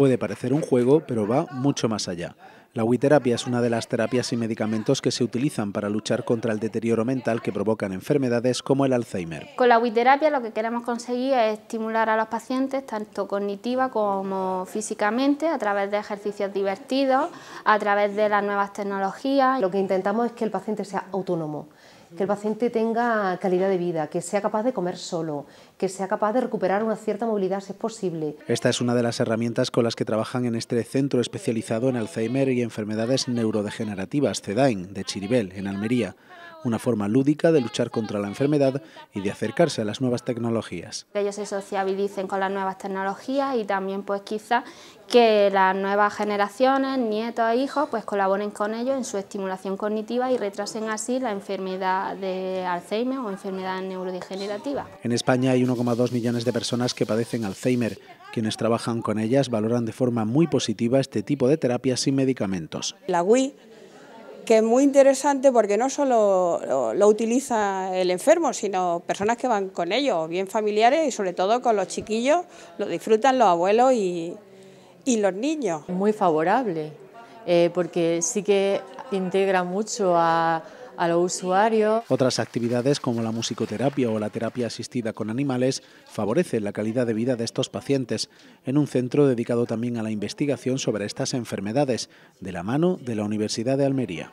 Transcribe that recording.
Puede parecer un juego, pero va mucho más allá. La huiterapia es una de las terapias y medicamentos que se utilizan para luchar contra el deterioro mental que provocan enfermedades como el Alzheimer. Con la huiterapia lo que queremos conseguir es estimular a los pacientes tanto cognitiva como físicamente a través de ejercicios divertidos, a través de las nuevas tecnologías. Lo que intentamos es que el paciente sea autónomo que el paciente tenga calidad de vida, que sea capaz de comer solo, que sea capaz de recuperar una cierta movilidad si es posible. Esta es una de las herramientas con las que trabajan en este centro especializado en Alzheimer y enfermedades neurodegenerativas, CEDAIN, de Chiribel, en Almería una forma lúdica de luchar contra la enfermedad y de acercarse a las nuevas tecnologías. Que ellos se sociabilicen con las nuevas tecnologías y también pues quizá que las nuevas generaciones, nietos e hijos, pues colaboren con ellos en su estimulación cognitiva y retrasen así la enfermedad de Alzheimer o enfermedad neurodegenerativa. En España hay 1,2 millones de personas que padecen Alzheimer. Quienes trabajan con ellas valoran de forma muy positiva este tipo de terapias sin medicamentos. La WI que es muy interesante porque no solo lo, utiliza el enfermo, sino personas que van con ellos, bien familiares y sobre todo con los chiquillos, lo disfrutan los abuelos y, los niños. Muy favorable, eh, porque sí que integra mucho a a los usuarios. Otras actividades como la musicoterapia o la terapia asistida con animales favorecen la calidad de vida de estos pacientes en un centro dedicado también a la investigación sobre estas enfermedades de la mano de la Universidad de Almería.